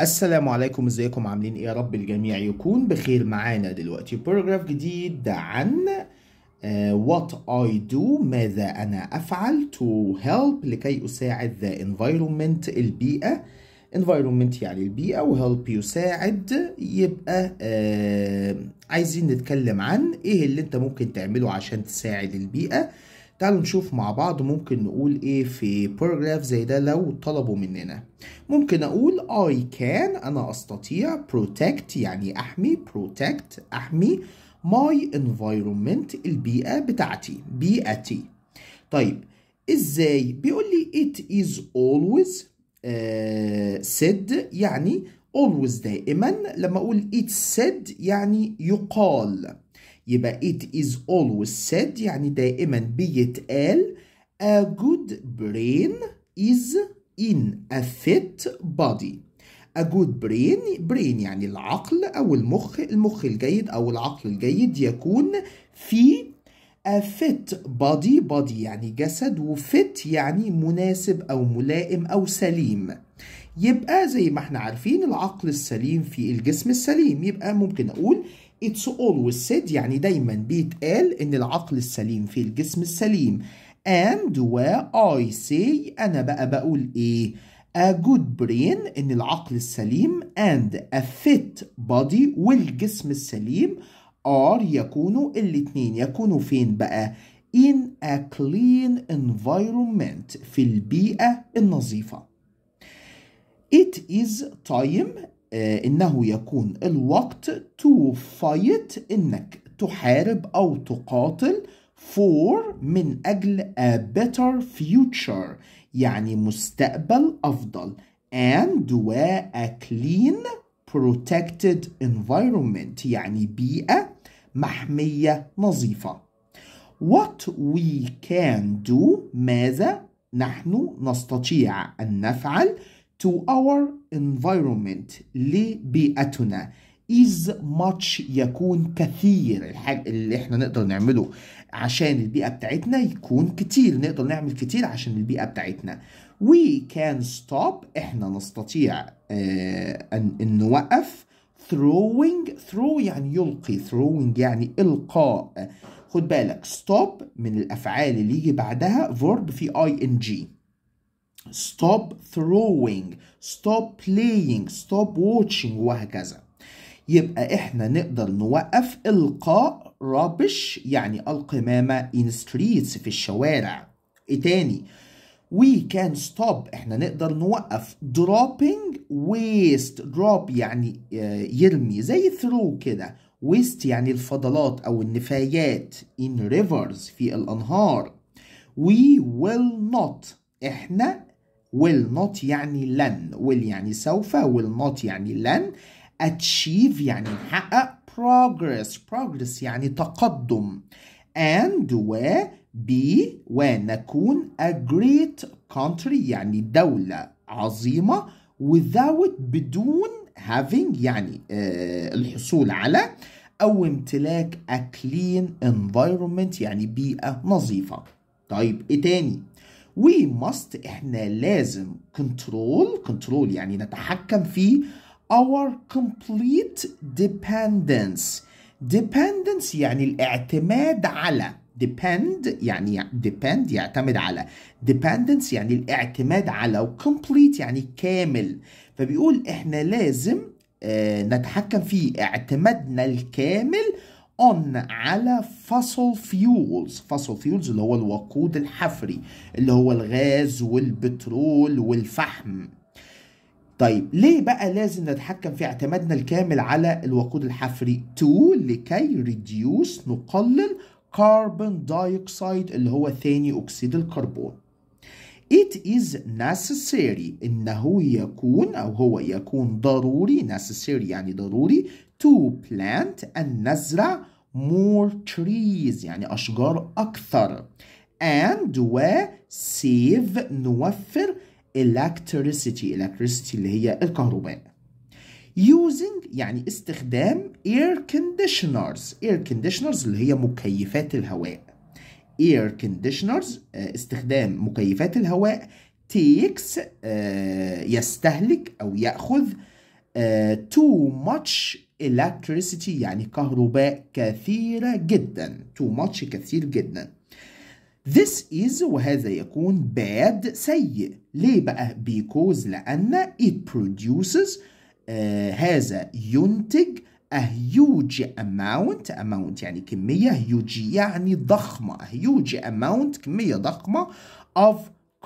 السلام عليكم ازيكم عاملين ايه يا رب الجميع يكون بخير معانا دلوقتي بروجراف جديد عن وات اي دو ماذا انا افعل تو هيلب لكي اساعد ذا environment البيئه environment يعني البيئه وهيلب يساعد يبقى آه عايزين نتكلم عن ايه اللي انت ممكن تعمله عشان تساعد البيئه تعالوا نشوف مع بعض ممكن نقول ايه في paragraph زي ده لو طلبوا مننا ممكن اقول I can انا استطيع protect يعني احمي protect احمي my environment البيئة بتاعتي بيئتي طيب ازاي بيقول لي it is always uh, said يعني always دائما لما اقول it said يعني يقال يبقى it is always said يعني دائما بيتقال a good brain is in a fit body a good brain brain يعني العقل أو المخ المخ الجيد أو العقل الجيد يكون في a fit body body يعني جسد وفت يعني مناسب أو ملائم أو سليم يبقى زي ما احنا عارفين العقل السليم في الجسم السليم يبقى ممكن اقول it's always said يعني دايما بيتقال ان العقل السليم في الجسم السليم and و I say انا بقى بقول ايه a good brain ان العقل السليم and a fit body والجسم السليم are يكونوا الاتنين يكونوا فين بقى in a clean environment في البيئة النظيفة It is time آه، إنه يكون الوقت to fight إنك تحارب أو تقاتل for من أجل a better future يعني مستقبل أفضل and و a clean protected environment يعني بيئة محمية نظيفة What we can do ماذا نحن نستطيع أن نفعل to our environment لبيئتنا is much يكون كثير الحاج اللي احنا نقدر نعمله عشان البيئة بتاعتنا يكون كتير نقدر نعمل كتير عشان البيئة بتاعتنا we can stop احنا نستطيع اه ان, ان نوقف throwing throw يعني يلقي throwing يعني إلقاء خد بالك stop من الأفعال اللي يجي بعدها verb في ing stop throwing stop playing stop watching وهكذا يبقى احنا نقدر نوقف القاء rubbish يعني القمامة in streets في الشوارع ايه تاني we can stop احنا نقدر نوقف dropping waste drop يعني آه، يرمي زي throw كده waste يعني الفضلات او النفايات in rivers في الانهار we will not احنا will not يعني لن will يعني سوف will not يعني لن achieve يعني نحقق progress progress يعني تقدم and و be ونكون a great country يعني دولة عظيمة without بدون having يعني uh, الحصول على أو امتلاك a clean environment يعني بيئة نظيفة طيب إيه تاني؟ وي ماست احنا لازم كنترول كنترول يعني نتحكم في our complete dependence dependence يعني الاعتماد على depend يعني depend يعتمد على dependence يعني الاعتماد على complete يعني كامل فبيقول احنا لازم آه، نتحكم في اعتمادنا الكامل on على fossil fuels fossil fuels اللي هو الوقود الحفري اللي هو الغاز والبترول والفحم طيب ليه بقى لازم نتحكم في اعتمادنا الكامل على الوقود الحفري to لكي ريديوس نقلل carbon dioxide اللي هو ثاني اكسيد الكربون It is necessary إنه يكون أو هو يكون ضروري necessary يعني ضروري to plant أن نزرع more trees يعني أشجار أكثر and و save نوفر electricity electricity اللي هي الكهرباء using يعني استخدام air conditioners air conditioners اللي هي مكيفات الهواء air conditioners استخدام مكيفات الهواء takes يستهلك أو يأخذ تو آه، ماتش electricity يعني كهرباء كثيرة جدا too much كثير جدا this is وهذا يكون bad سيء ليه بقى because لأن it produces uh, هذا ينتج a huge amount amount يعني كمية huge يعني ضخمة a huge amount كمية ضخمة of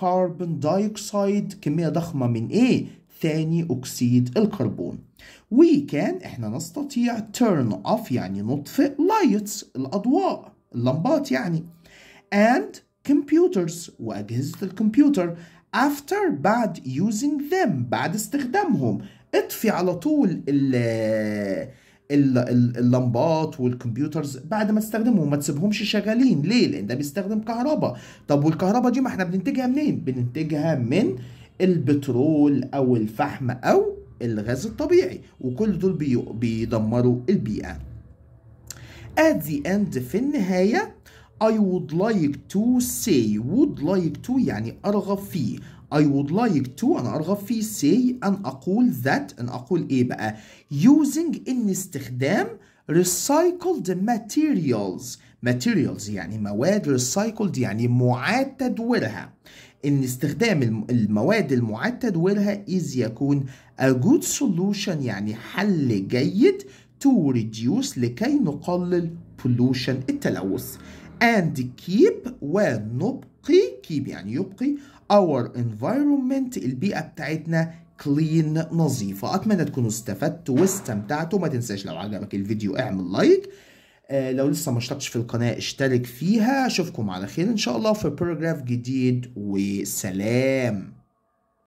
carbon dioxide كمية ضخمة من ايه ثاني أكسيد الكربون وكان إحنا نستطيع turn off يعني نطفئ lights الأضواء اللمبات يعني and computers وأجهزة الكمبيوتر after بعد using them بعد استخدامهم اطفي على طول ال اللمبات والكمبيوترز بعد ما تستخدمهم ما تسيبهمش شغالين ليه لان ده بيستخدم كهرباء طب والكهرباء دي ما احنا بننتجها منين بننتجها من البترول او الفحم او الغاز الطبيعي وكل دول بيدمروا البيئه at the end في النهايه I would like to say would like to يعني أرغب فيه I would like to أنا أرغب فيه say أن أقول that أن أقول إيه بقى using إن استخدام recycled materials materials يعني مواد recycled يعني معاد تدويرها ان استخدام المواد المعاد تدويرها إذ يكون a good solution يعني حل جيد to reduce لكي نقلل pollution التلوث and keep ونبقي keep يعني يبقي our environment البيئة بتاعتنا clean نظيفة أتمنى تكونوا استفدتوا واستمتعتوا ما تنساش لو عجبك الفيديو اعمل لايك like. آه، لو لسه ما اشتركتش في القناة اشترك فيها اشوفكم على خير ان شاء الله في بروجراف جديد وسلام